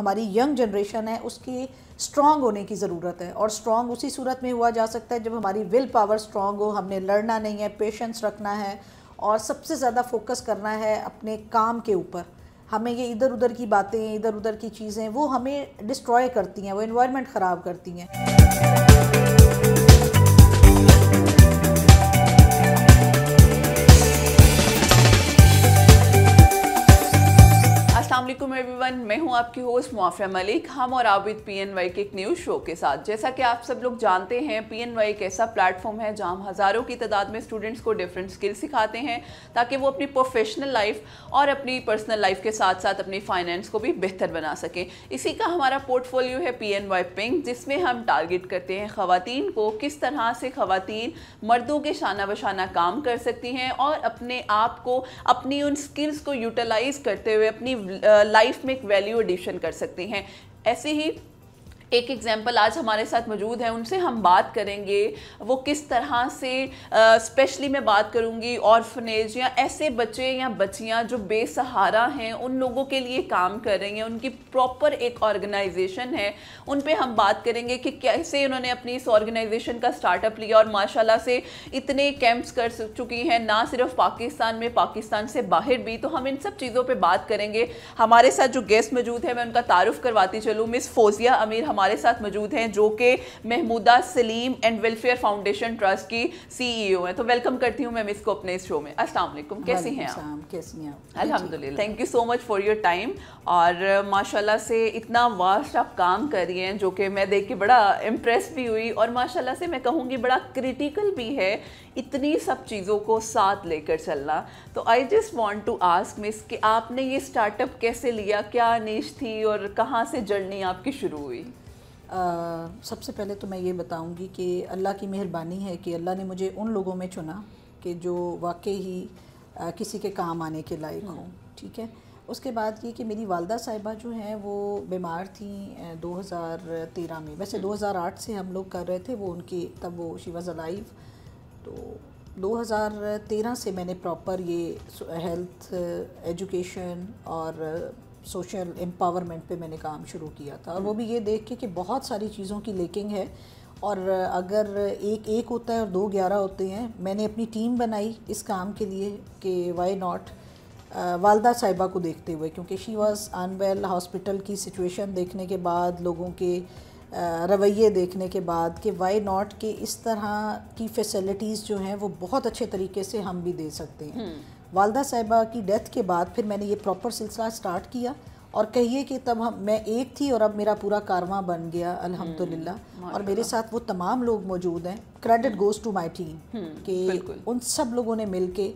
हमारी young generation है उसकी स्ट्रांग होने की ज़रूरत है और स्ट्रांग उसी सूरत में हुआ जा सकता है जब हमारी विल पावर स्ट्रांग हो हमने लड़ना नहीं है पेशेंस रखना है और सबसे ज़्यादा फोकस करना है अपने काम के ऊपर हमें ये इधर उधर की बातें इधर उधर की चीज़ें वो हमें डिस्ट्रॉय करती हैं वो इन्वायरमेंट ख़राब करती हैं वेलकम एवरीवन मैं हूं आपकी होस्ट मुआफ़िया मलिक हम और आबिद पीएनवाई के एक न्यूज़ शो के साथ जैसा कि आप सब लोग जानते हैं पीएनवाई एक ऐसा प्लेटफॉर्म है जहां हज़ारों की तादाद में स्टूडेंट्स को डिफरेंट स्किल सिखाते हैं ताकि वो अपनी प्रोफेशनल लाइफ और अपनी पर्सनल लाइफ के साथ साथ अपनी फाइनेंस को भी बेहतर बना सकें इसी का हमारा पोर्टफोलियो है पी एन वाई पिंक जिसमें हम टारगेट करते हैं ख़वान को किस तरह से ख़वान मर्दों के शाना बशाना काम कर सकती हैं और अपने आप को अपनी उन स्किल्स को यूटिलाइज़ करते हुए अपनी लाइफ में एक वैल्यू एडिशन कर सकते हैं ऐसे ही एक एग्जाम्पल आज हमारे साथ मौजूद है उनसे हम बात करेंगे वो किस तरह से स्पेशली मैं बात करूँगी ऑर्फनेज या ऐसे बच्चे या बच्चियाँ जो बेसहारा हैं उन लोगों के लिए काम कर रही हैं उनकी प्रॉपर एक ऑर्गेनाइजेशन है उन पर हम बात करेंगे कि कैसे उन्होंने अपनी इस ऑर्गेनाइजेशन का स्टार्टअप लिया और माशाला से इतने कैंप्स कर चुकी हैं ना सिर्फ पाकिस्तान में पाकिस्तान से बाहर भी तो हम इन सब चीज़ों पर बात करेंगे हमारे साथ जो गेस्ट मौजूद है मैं उनका तारुफ करवाती चलूँ मिस फोजिया अमीर हमारे हमारे साथ मौजूद हैं जो कि Mahmooda Saleem and welfare foundation trust की सीईओ e हैं तो वेलकम करती हूँ मैम इसको अपने इस शो में असला कैसी हैं कैसी हैं अलहमदिल्ला thank you so much for your time और माशाला से इतना वास्ट आप काम कर रही हैं जो कि मैं देख के बड़ा इम्प्रेस भी हुई और माशाला से मैं कहूँगी बड़ा क्रिटिकल भी है इतनी सब चीज़ों को साथ लेकर चलना तो I just want to ask miss कि आपने ये स्टार्टअप कैसे लिया क्या नीच थी और कहाँ से जर्नी आपकी शुरू हुई सबसे पहले तो मैं ये बताऊंगी कि अल्लाह की मेहरबानी है कि अल्लाह ने मुझे उन लोगों में चुना कि जो वाकई ही आ, किसी के काम आने के लायक हों हम्म। ठीक है उसके बाद ये कि मेरी वालदा साहिबा जो हैं वो बीमार थी 2013 में वैसे 2008 हम्म। से हम लोग कर रहे थे वो उनकी तब वो शी वज़ अलाइव तो 2013 से मैंने प्रॉपर ये हेल्थ एजुकेशन और सोशल एम्पावरमेंट पे मैंने काम शुरू किया था और वो भी ये देख के कि बहुत सारी चीज़ों की लेकिंग है और अगर एक एक होता है और दो ग्यारह होते हैं मैंने अपनी टीम बनाई इस काम के लिए कि वाई नॉट वालदा साहिबा को देखते हुए क्योंकि शी वॉज अनवेल हॉस्पिटल की सिचुएशन देखने के बाद लोगों के रवैये देखने के बाद कि वाई नॉट के इस तरह की फैसिलिटीज़ जो हैं वो बहुत अच्छे तरीके से हम भी दे सकते हैं हम्म। वालदा साहिबा की डेथ के बाद फिर मैंने ये प्रॉपर सिलसिला स्टार्ट किया और कहिए कि तब हम मैं एक थी और अब मेरा पूरा कारवां बन गया अल्हम्दुलिल्लाह हम्म, और मेरे साथ वो तमाम लोग मौजूद हैं credit goes to my team कि उन सब लोगों ने मिल के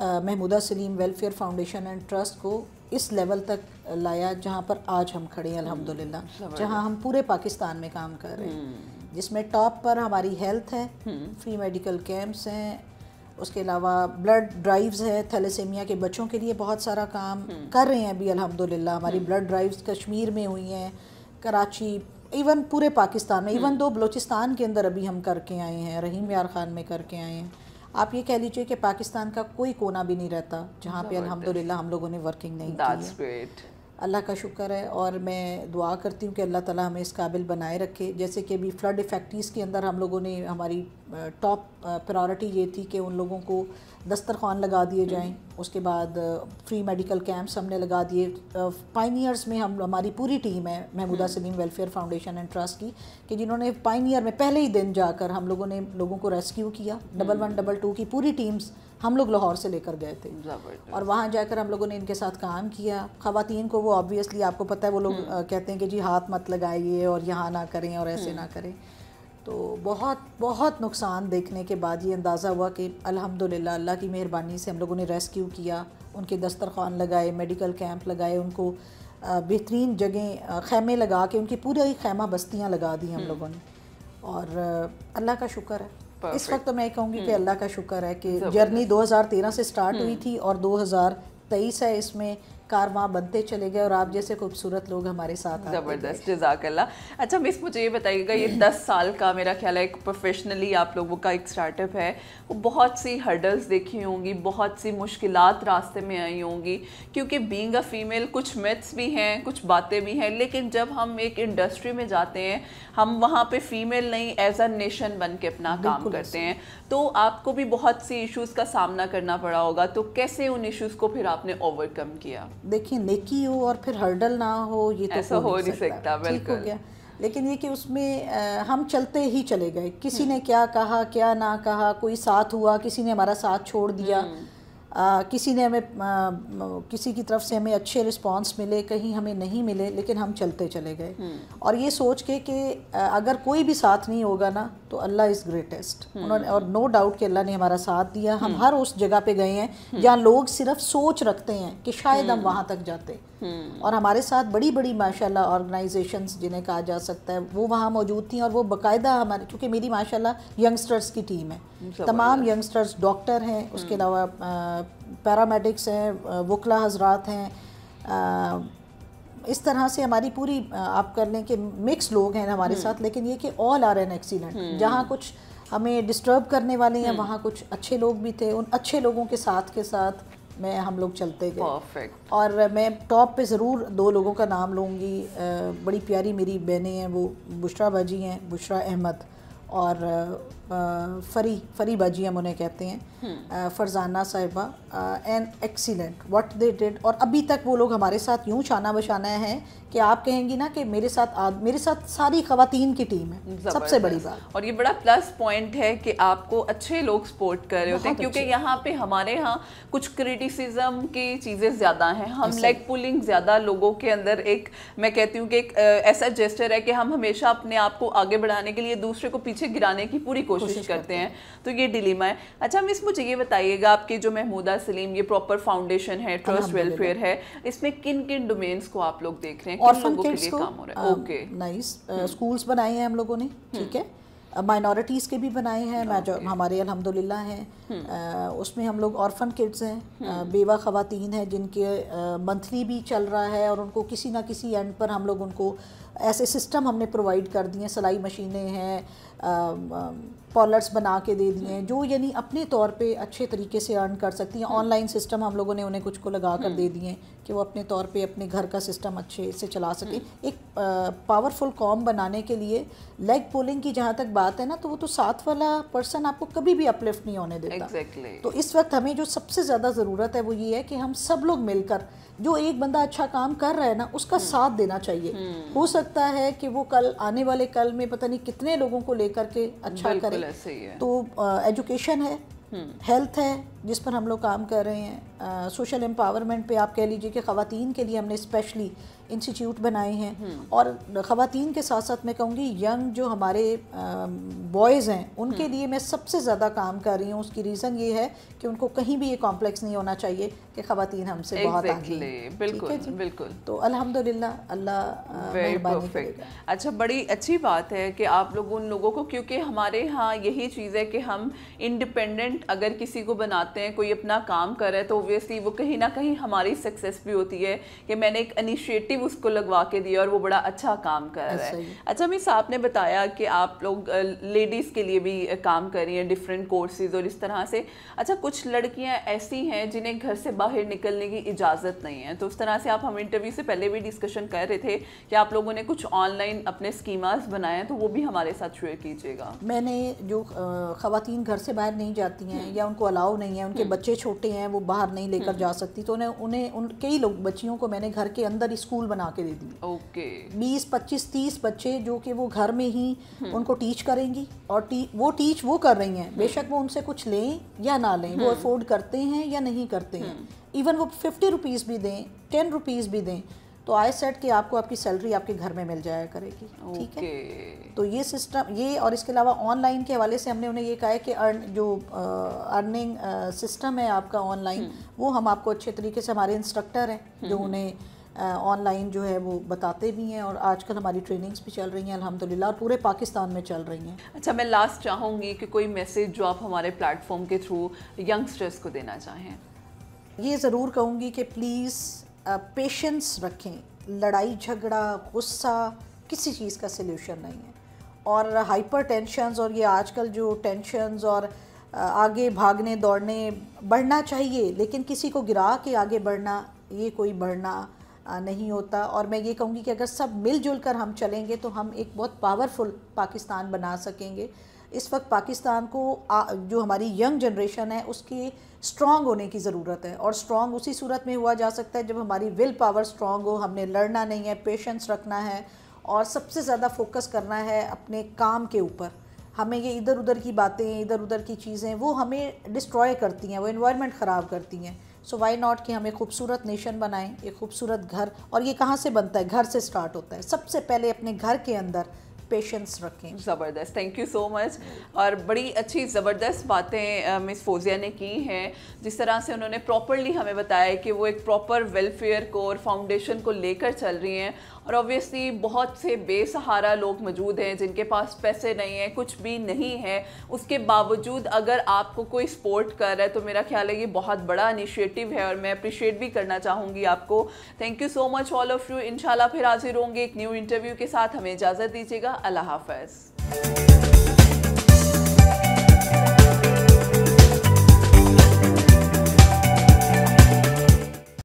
Mahmooda Saleem welfare foundation and trust को इस लेवल तक लाया जहाँ पर आज हम खड़े हैं हम्म, अल्हम्दुलिल्लाह जहाँ हम पूरे पाकिस्तान में काम कर रहे हैं हम्म। जिसमें टॉप पर हमारी हेल्थ है फ्री मेडिकल कैंप्स हैं उसके अलावा ब्लड ड्राइव्स है थैलेसेमिया के बच्चों के लिए बहुत सारा काम हम्म। कर रहे हैं अभी अल्हम्दुलिल्लाह हमारी ब्लड हम्म। ड्राइव्स कश्मीर में हुई हैं कराची इवन पूरे पाकिस्तान में इवन हम्म। दो बलूचिस्तान के अंदर अभी हम करके आए हैं रहीम यार ख़ान में करके आए हैं आप ये कह लीजिए कि पाकिस्तान का कोई कोना भी नहीं रहता जहाँ पे अलहमदिल्ला हम लोगों ने वर्किंग नहीं की अल्लाह का शुक्र है और मैं दुआ करती हूँ कि अल्लाह ताला हमें इस काबिल बनाए रखे जैसे कि अभी फ्लड इफ़ेक्टिस के अंदर हम लोगों ने हमारी टॉप प्रायोरिटी ये थी कि उन लोगों को दस्तरखान लगा दिए जाएं उसके बाद फ्री मेडिकल कैंप्स हमने लगा दिए ईयर्स में हम हमारी पूरी टीम है महमूदा हम्म। Saleem welfare foundation and trust की कि जिन्होंने ईयर में पहले ही दिन जाकर हम लोगों ने लोगों को रेस्क्यू किया हम्म। डबल वन डबल टू की पूरी टीम्स हम लोग लाहौर से लेकर गए थे और वहाँ जाकर हम लोगों ने इनके साथ काम किया खातन को वो ऑब्वियसली आपको पता है वो लोग हम्म। कहते हैं कि जी हाथ मत लगाइए और यहाँ ना करें और ऐसे हम्म। ना करें तो बहुत बहुत नुकसान देखने के बाद ये अंदाज़ा हुआ कि अल्हम्दुलिल्लाह अल्लाह की मेहरबानी से हम लोगों ने रेस्क्यू किया उनके दस्तरखान लगाए मेडिकल कैंप लगाए उनको बेहतरीन जगह खैमे लगा के उनकी पूरी खैमा बस्तियाँ लगा दी हम हम्म। लोगों ने और अल्लाह का शुक्र है Perfect. इस वक्त तो मैं कहूँगी कि हम्म। अल्लाह का शुक्र है कि जर्नी 2013 से स्टार्ट हुई हम्म। थी और 2023 है इसमें कार वहाँ बनते चले गए और आप जैसे खूबसूरत लोग हमारे साथ ज़बरदस्त जजाकल्ला अच्छा मिस मुझे ये बताइएगा ये हम्म। दस साल का मेरा ख्याल है एक प्रोफेशनली आप लोगों का एक स्टार्टअप है वो बहुत सी हर्डल्स देखी होंगी बहुत सी मुश्किल रास्ते में आई होंगी क्योंकि बींग अ फीमेल कुछ मिथ्स भी हैं कुछ बातें भी हैं लेकिन जब हम एक इंडस्ट्री में जाते हैं हम वहाँ पर फीमेल नहीं एज अ नेशन बन के अपना काम करते हैं तो आपको भी बहुत सी इशूज़ का सामना करना पड़ा होगा तो कैसे उन इशूज़ को फिर आपने ओवरकम किया देखिए नेकी हो और फिर हर्डल ना हो ये तो ऐसा हो नहीं सकता ठीक हो गया लेकिन ये कि उसमें आ, हम चलते ही चले गए किसी हम्म। ने क्या कहा क्या ना कहा कोई साथ हुआ किसी ने हमारा साथ छोड़ दिया हुँ. हम्म। आ, किसी ने हमें आ, किसी की तरफ से हमें अच्छे रिस्पांस मिले कहीं हमें नहीं मिले लेकिन हम चलते चले गए हम्म। और ये सोच के कि अगर कोई भी साथ नहीं होगा ना तो अल्लाह इज़ ग्रेटेस्ट हम्म। उन्होंने और नो डाउट कि अल्लाह ने हमारा साथ दिया हम हम्म। हर उस जगह पे गए हैं जहाँ लोग सिर्फ सोच रखते हैं कि शायद हम वहाँ तक जाते हैं और हमारे साथ बड़ी बड़ी माशाल्लाह ऑर्गेनाइजेशंस जिन्हें कहा जा सकता है वो वहाँ मौजूद थी और वो बाकायदा हमारे चूँकि मेरी माशाल्लाह यंगस्टर्स की टीम है तमाम यंगस्टर्स डॉक्टर हैं उसके हम्म। अलावा पैरामेडिक्स हैं वकला हजरात हैं इस तरह से हमारी पूरी आप कर लें कि मिक्स लोग हैं हमारे हम्म। साथ लेकिन ये कि ऑल आर एन एक्सीलेंट जहाँ कुछ हमें डिस्टर्ब करने वाले हैं हम्म। वहाँ कुछ अच्छे लोग भी थे उन अच्छे लोगों के साथ के साथ मैं हम लोग चलते गए और मैं टॉप पे ज़रूर दो लोगों का नाम लूँगी बड़ी प्यारी मेरी बहनें हैं वो बुशरा भाजी हैं बुशरा अहमद और फरी फरी बाजी हम उन्हें कहते हैं हम्म। फरजाना साहिबा and excellent what they did और अभी तक वो लोग हमारे साथ यूँ छाना बशाना है कि आप कहेंगी ना कि मेरे साथ मेरे साथ सारी खातन की टीम है सबसे बड़ी बात और ये बड़ा प्लस पॉइंट है कि आपको अच्छे लोग सपोर्ट कर रहे होते हैं क्योंकि यहाँ पे हमारे यहाँ कुछ क्रिटिसिज्म की चीज़ें ज़्यादा हैं हम लेग पुलिंग ज़्यादा लोगों के अंदर एक मैं कहती हूँ कि एक ऐसा जेस्टर है कि हम हमेशा अपने आप को आगे बढ़ाने के लिए दूसरे को पीछे गिराने की पूरी कोशिश कोशिश करते करते हैं तो ये डिलीमा है अच्छा मिस मुझे ये बताइएगा आपके जो महमूदा सलीम ये प्रॉपर फाउंडेशन है ट्रस्ट वेलफेयर है इसमें किन किन डोमेन्स को आप लोग देख रहे हैं और लोगों के लिए काम हो रहा है ओके नाइस स्कूल्स बनाए हैं हम लोगों ने हम्म। ठीक है माइनॉरिटीज़ के भी बनाए हैं okay. हमारे अल्हम्दुलिल्लाह हैं हम्म। उसमें हम लोग औरफन किड्स हैं हम्म। बेवा ख़वातीन हैं जिनके मंथली भी चल रहा है और उनको किसी ना किसी एंड पर हम लोग उनको ऐसे सिस्टम हमने प्रोवाइड कर दिए सिलाई मशीनें हैं um, um, कॉलर्स बना के दे दिए हैं जो यानी अपने तौर पे अच्छे तरीके से अर्न कर सकती हैं ऑनलाइन सिस्टम हम लोगों ने उन्हें कुछ को लगा कर दे हम्म। दिए कि वो अपने तौर पे अपने घर का सिस्टम अच्छे से चला सकें हम्म। एक पावरफुल कॉम बनाने के लिए लेग पोलिंग की जहाँ तक बात है ना तो वो तो साथ वाला पर्सन आपको कभी भी अपलिफ्ट नहीं होने देता exactly. तो इस वक्त हमें जो सबसे ज़्यादा ज़रूरत है वो ये है कि हम सब लोग मिलकर जो एक बंदा अच्छा काम कर रहा है ना उसका हम्म। साथ देना चाहिए हो सकता है कि वो कल आने वाले कल में पता नहीं कितने लोगों को लेकर के अच्छा करे सही है तो एजुकेशन है हेल्थ हम्म। है जिस पर हम लोग काम कर रहे हैं सोशल एम्पावरमेंट पे आप कह लीजिए कि ख़वातीन के लिए हमने स्पेशली इंस्टीट्यूट बनाए हैं हम्म। और ख़वान के साथ साथ मैं कहूँगी यंग जो हमारे बॉयज़ हैं उनके हम्म। लिए मैं सबसे ज़्यादा काम कर रही हूँ उसकी रीज़न ये है कि उनको कहीं भी ये कॉम्प्लेक्स नहीं होना चाहिए कि ख़वातीन हमसे exactly, बहुत आगे बिल्कुल बिल्कुल तो अलहमदिल्ला अल्लाह अच्छा बड़ी अच्छी बात है कि आप लोग उन लोगों को क्योंकि हमारे यहाँ यही चीज़ है कि हम इंडिपेंडेंट अगर किसी को बनाते आते हैं कोई अपना काम कर रहा है तो ओबियसली वो कहीं ना कहीं हमारी सक्सेस भी होती है कि मैंने एक इनिशिएटिव उसको लगवा के दिया और वो बड़ा अच्छा काम कर रहा है अच्छा मिस आपने बताया कि आप लोग लेडीज़ के लिए भी काम कर रही हैं डिफरेंट कोर्सेज और इस तरह से अच्छा कुछ लड़कियाँ ऐसी हैं जिन्हें घर से बाहर निकलने की इजाज़त नहीं है तो उस तरह से आप हम इंटरव्यू से पहले भी डिस्कशन कर रहे थे कि आप लोगों ने कुछ ऑनलाइन अपने स्कीमास बनाए हैं तो वो भी हमारे साथ शेयर कीजिएगा मैंने जो खातन घर से बाहर नहीं जाती हैं हम्म। या उनको अलाउ नहीं है हैं उनके हम्म। बच्चे छोटे हैं वो बाहर नहीं लेकर हम्म। जा सकती तो उन्हें उन्हें उन कई लोग बच्चियों को मैंने घर के अंदर स्कूल बना के दे दिए ओके बीस पच्चीस तीस बच्चे जो कि वो घर में ही हम्म। उनको टीच करेंगी और टी, वो टीच वो कर रही हैं बेशक वो उनसे कुछ लें या ना लें वो अफोर्ड करते हैं या नहीं करते हैं इवन वो फिफ्टी रुपीज़ भी दें टेन रुपीज़ भी दें तो आई सेट कि आपको आपकी सैलरी आपके घर में मिल जाया करेगी ठीक okay. है तो ये सिस्टम ये और इसके अलावा ऑनलाइन के हवाले से हमने उन्हें ये कहा है कि अर्न जो अर्निंग सिस्टम है आपका ऑनलाइन हम्म। वो हम आपको अच्छे तरीके से हमारे इंस्ट्रक्टर हैं हम्म, जो हम्म। उन्हें ऑनलाइन जो है वो बताते भी हैं और आजकल हमारी ट्रेनिंग्स भी चल रही हैं अल्हम्दुलिल्लाह और पूरे पाकिस्तान में चल रही हैं अच्छा मैं लास्ट चाहूँगी कि कोई मैसेज जो आप हमारे प्लेटफॉर्म के थ्रू यंगस्टर्स को देना चाहें ये ज़रूर कहूँगी कि प्लीज़ पेशेंस रखें लड़ाई झगड़ा गुस्सा किसी चीज़ का सलूशन नहीं है और हाइपर टेंशनस और ये आजकल जो टेंशनस और आगे भागने दौड़ने बढ़ना चाहिए लेकिन किसी को गिरा के आगे बढ़ना ये कोई बढ़ना नहीं होता और मैं ये कहूँगी कि अगर सब मिलजुल कर हम चलेंगे तो हम एक बहुत पावरफुल पाकिस्तान बना सकेंगे इस वक्त पाकिस्तान को आ, जो हमारी यंग जनरेशन है उसकी स्ट्रॉन्ग होने की ज़रूरत है और स्ट्रॉन्ग उसी सूरत में हुआ जा सकता है जब हमारी विल पावर स्ट्रॉन्ग हो हमने लड़ना नहीं है पेशेंस रखना है और सबसे ज़्यादा फोकस करना है अपने काम के ऊपर हमें ये इधर उधर की बातें इधर उधर की चीज़ें वो हमें डिस्ट्रॉय करती हैं वो इन्वायरमेंट ख़राब करती हैं सो वाई नॉट कि हमें खूबसूरत नेशन बनाएं एक खूबसूरत घर और ये कहाँ से बनता है घर से स्टार्ट होता है सबसे पहले अपने घर के अंदर पेशेंस रखें ज़बरदस्त थैंक यू सो मच और बड़ी अच्छी ज़बरदस्त बातें मिस फोजिया ने की हैं जिस तरह से उन्होंने प्रॉपरली हमें बताया कि वो एक प्रॉपर वेलफेयर को और फाउंडेशन को लेकर चल रही हैं और ऑब्वियसली बहुत से बेसहारा लोग मौजूद हैं जिनके पास पैसे नहीं हैं कुछ भी नहीं है उसके बावजूद अगर आपको कोई सपोर्ट कर रहा है तो मेरा ख्याल है ये बहुत बड़ा इनिशिएटिव है और मैं अप्रिशिएट भी करना चाहूँगी आपको thank you so much all of you इन फिर हाजिर होंगे एक न्यू इंटरव्यू के साथ हमें इजाज़त दीजिएगा अल्लाह हाफ